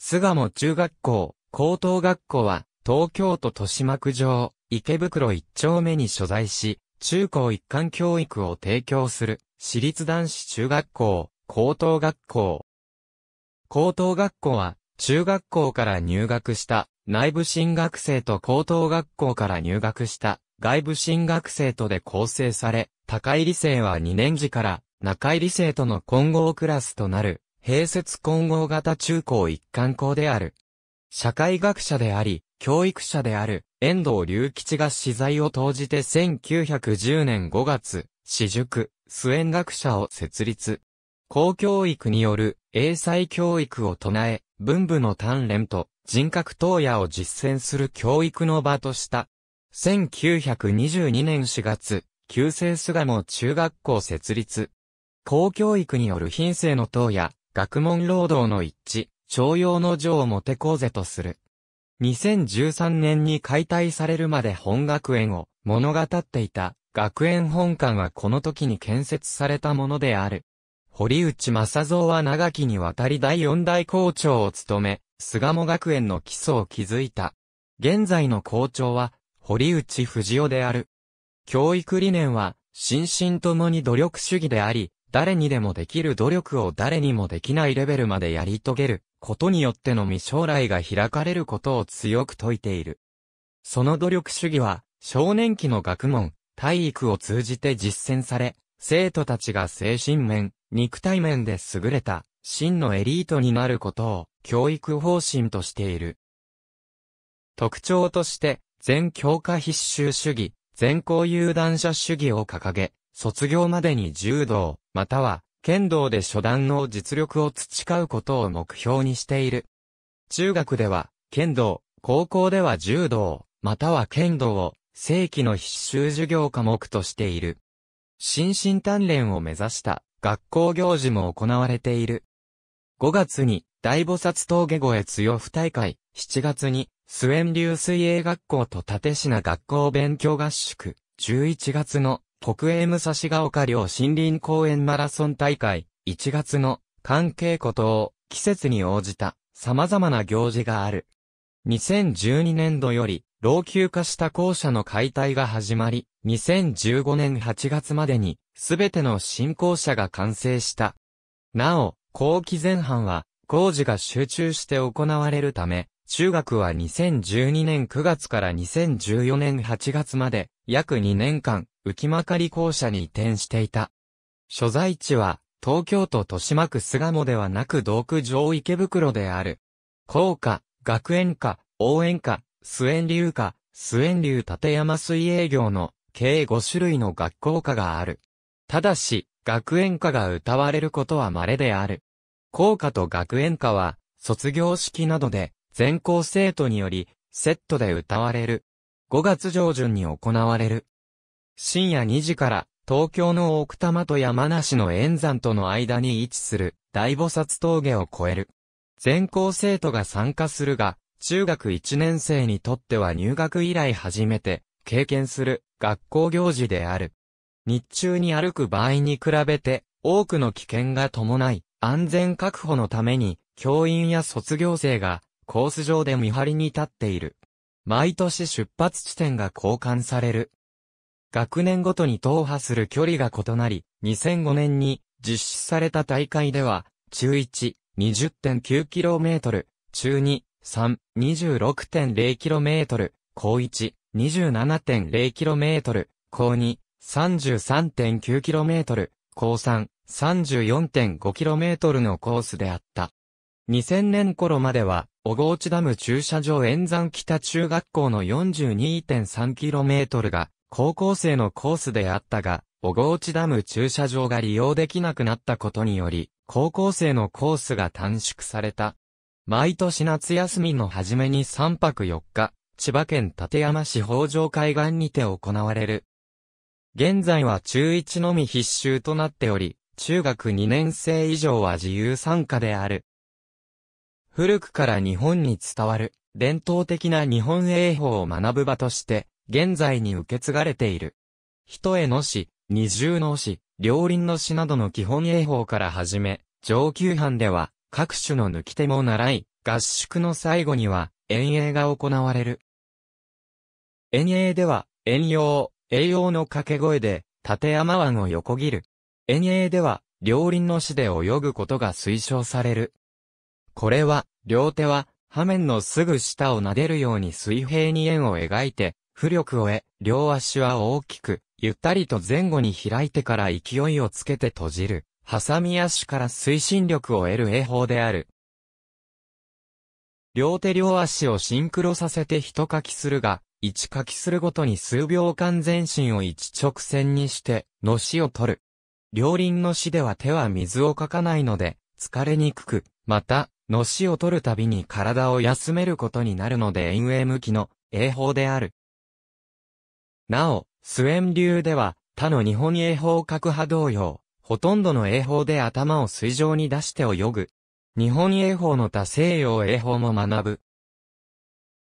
菅野中学校、高等学校は、東京都豊島区上、池袋一丁目に所在し、中高一貫教育を提供する、私立男子中学校、高等学校。高等学校は、中学校から入学した、内部進学生と高等学校から入学した、外部進学生とで構成され、高い理性は2年次から、中井理性との混合クラスとなる、併設混合型中高一貫校である。社会学者であり、教育者である、遠藤隆吉が資材を投じて1910年5月、私塾、素縁学者を設立。公教育による英才教育を唱え、文部の鍛錬と人格投野を実践する教育の場とした。1922年4月、旧姓菅も中学校設立。公教育による品性の投や学問労働の一致、徴用の情をもてこうぜとする。2013年に解体されるまで本学園を物語っていた学園本館はこの時に建設されたものである。堀内正蔵は長きにわたり第四代校長を務め、菅も学園の基礎を築いた。現在の校長は、堀内藤夫である。教育理念は、心身ともに努力主義であり、誰にでもできる努力を誰にもできないレベルまでやり遂げることによってのみ将来が開かれることを強く説いている。その努力主義は、少年期の学問、体育を通じて実践され、生徒たちが精神面、肉体面で優れた、真のエリートになることを、教育方針としている。特徴として、全教科必修主義、全校有段者主義を掲げ、卒業までに柔道、または、剣道で初段の実力を培うことを目標にしている。中学では、剣道、高校では柔道、または剣道を、正規の必修授業科目としている。心身鍛錬を目指した学校行事も行われている。5月に大菩薩峠越え強不大会、7月にスウェン流水泳学校と縦品学校勉強合宿、11月の国営武蔵ヶ丘陵森林公園マラソン大会、1月の関係ことを季節に応じた様々な行事がある。2012年度より老朽化した校舎の解体が始まり、2015年8月までにすべての新校舎が完成した。なお、後期前半は工事が集中して行われるため、中学は2012年9月から2014年8月まで約2年間浮まかり校舎に移転していた。所在地は、東京都豊島区巣鴨ではなく道区上池袋である。校歌、学園歌、応援歌、末園流歌、末園流立山水営業の計5種類の学校歌がある。ただし、学園歌が歌われることは稀である。校歌と学園歌は、卒業式などで、全校生徒により、セットで歌われる。5月上旬に行われる。深夜2時から、東京の奥多摩と山梨の円山との間に位置する、大菩薩峠を越える。全校生徒が参加するが、中学1年生にとっては入学以来初めて、経験する、学校行事である。日中に歩く場合に比べて、多くの危険が伴い、安全確保のために、教員や卒業生が、コース上で見張りに立っている。毎年出発地点が交換される。学年ごとに踏破する距離が異なり、2005年に実施された大会では、中1、20.9km、中2、3、26.0km、高1、27.0km、高2、33.9km、高3、34.5km のコースであった。2000年頃までは、小河内ダム駐車場沿山北中学校の 42.3km が高校生のコースであったが、小河内ダム駐車場が利用できなくなったことにより、高校生のコースが短縮された。毎年夏休みの初めに3泊4日、千葉県立山市北条海岸にて行われる。現在は中1のみ必修となっており、中学2年生以上は自由参加である。古くから日本に伝わる、伝統的な日本英法を学ぶ場として、現在に受け継がれている。人への詩、二重の詩、両輪の詩などの基本英法から始め、上級班では各種の抜き手も習い、合宿の最後には遠泳が行われる。遠泳では、遠洋、栄養の掛け声で、立山湾を横切る。遠泳では、両輪の死で泳ぐことが推奨される。これは、両手は、波面のすぐ下を撫でるように水平に円を描いて、浮力を得、両足は大きく、ゆったりと前後に開いてから勢いをつけて閉じる、挟み足から推進力を得る泳法である。両手両足をシンクロさせて一書きするが、一書きするごとに数秒間全身を一直線にして、のしを取る。両輪のしでは手は水をかかないので、疲れにくく、また、のしを取るたびに体を休めることになるので遠泳向きの、泳法である。なお、スウェン流では、他の日本英法各派同様、ほとんどの英法で頭を水上に出して泳ぐ。日本英法の他西洋英法も学ぶ。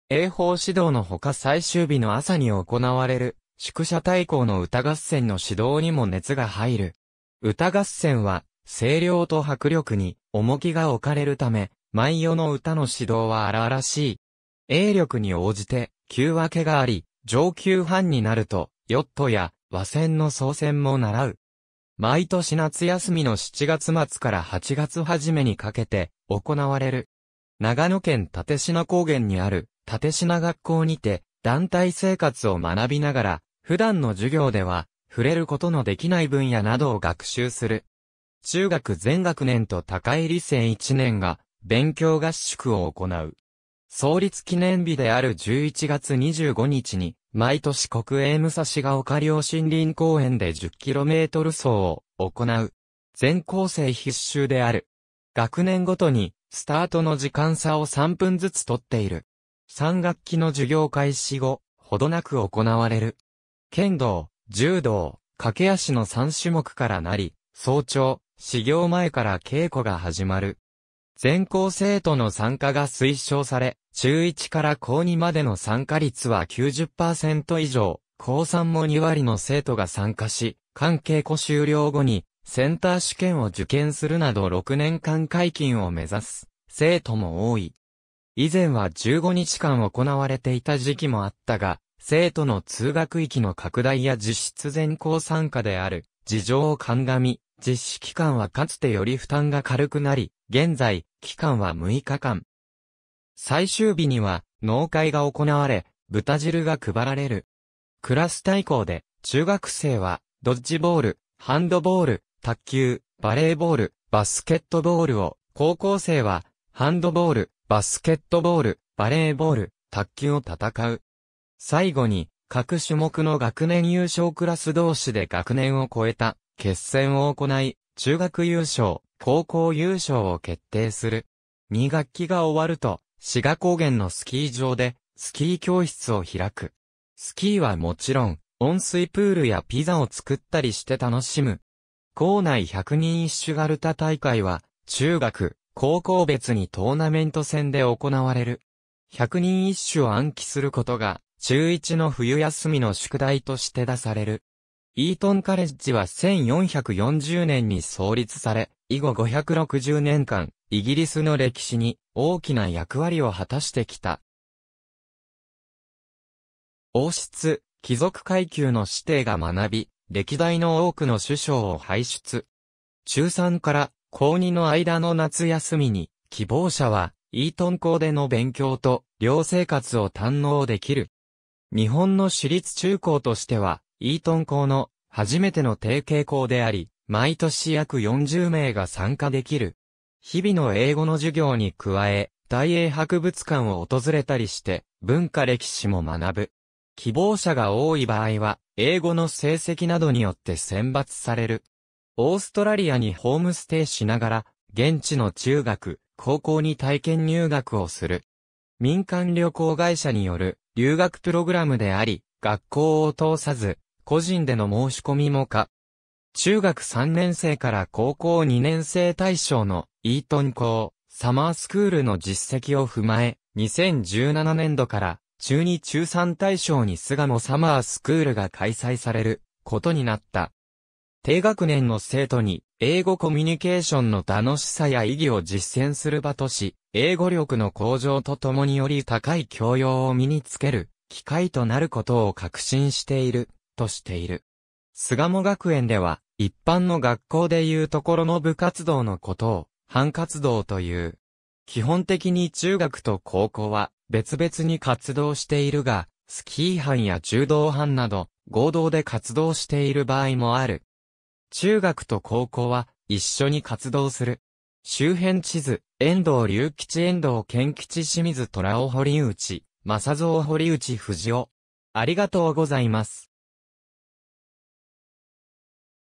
英法指導のほか最終日の朝に行われる、宿舎対抗の歌合戦の指導にも熱が入る。歌合戦は、声量と迫力に重きが置かれるため、毎夜の歌の指導は荒々しい。英力に応じて、級分けがあり、上級班になると、ヨットや和船の操船も習う。毎年夏休みの7月末から8月初めにかけて行われる。長野県立品高原にある立品学校にて団体生活を学びながら普段の授業では触れることのできない分野などを学習する。中学全学年と高い理性1年が勉強合宿を行う。創立記念日である11月25日に、毎年国営武蔵が丘陵森林公園で 10km 走を行う。全校生必修である。学年ごとに、スタートの時間差を3分ずつ取っている。3学期の授業開始後、ほどなく行われる。剣道、柔道、駆け足の3種目からなり、早朝、始業前から稽古が始まる。全校生徒の参加が推奨され、中1から高2までの参加率は90%以上、高3も2割の生徒が参加し、関係校終了後に、センター試験を受験するなど6年間解禁を目指す、生徒も多い。以前は15日間行われていた時期もあったが、生徒の通学域の拡大や実質全校参加である、事情を鑑み、実施期間はかつてより負担が軽くなり、現在、期間は6日間。最終日には、納会が行われ、豚汁が配られる。クラス対抗で、中学生は、ドッジボール、ハンドボール、卓球、バレーボール、バスケットボールを、高校生は、ハンドボール、バスケットボール、バレーボール、卓球を戦う。最後に、各種目の学年優勝クラス同士で学年を超えた決戦を行い、中学優勝、高校優勝を決定する。2学期が終わると、志賀高原のスキー場で、スキー教室を開く。スキーはもちろん、温水プールやピザを作ったりして楽しむ。校内100人一首ガルタ大会は、中学、高校別にトーナメント戦で行われる。100人一首を暗記することが、中1の冬休みの宿題として出される。イートンカレッジは1440年に創立され、以後560年間、イギリスの歴史に大きな役割を果たしてきた。王室、貴族階級の子弟が学び、歴代の多くの首相を輩出。中3から高2の間の夏休みに、希望者は、イートン校での勉強と、寮生活を堪能できる。日本の私立中高としては、イートン校の初めての提携校であり、毎年約40名が参加できる。日々の英語の授業に加え、大英博物館を訪れたりして、文化歴史も学ぶ。希望者が多い場合は、英語の成績などによって選抜される。オーストラリアにホームステイしながら、現地の中学、高校に体験入学をする。民間旅行会社による留学プログラムであり、学校を通さず、個人での申し込みも可。中学3年生から高校2年生対象のイートン校サマースクールの実績を踏まえ、2017年度から中2中3対象に巣鴨サマースクールが開催されることになった。低学年の生徒に英語コミュニケーションの楽しさや意義を実践する場とし、英語力の向上とともにより高い教養を身につける機会となることを確信している。としている。菅野学園では、一般の学校でいうところの部活動のことを、班活動という。基本的に中学と高校は別々に活動しているが、スキー班や柔道班など合同で活動している場合もある。中学と高校は一緒に活動する。周辺地図、遠藤隆吉遠藤健吉清水虎尾堀内、正蔵堀内藤尾。ありがとうございます。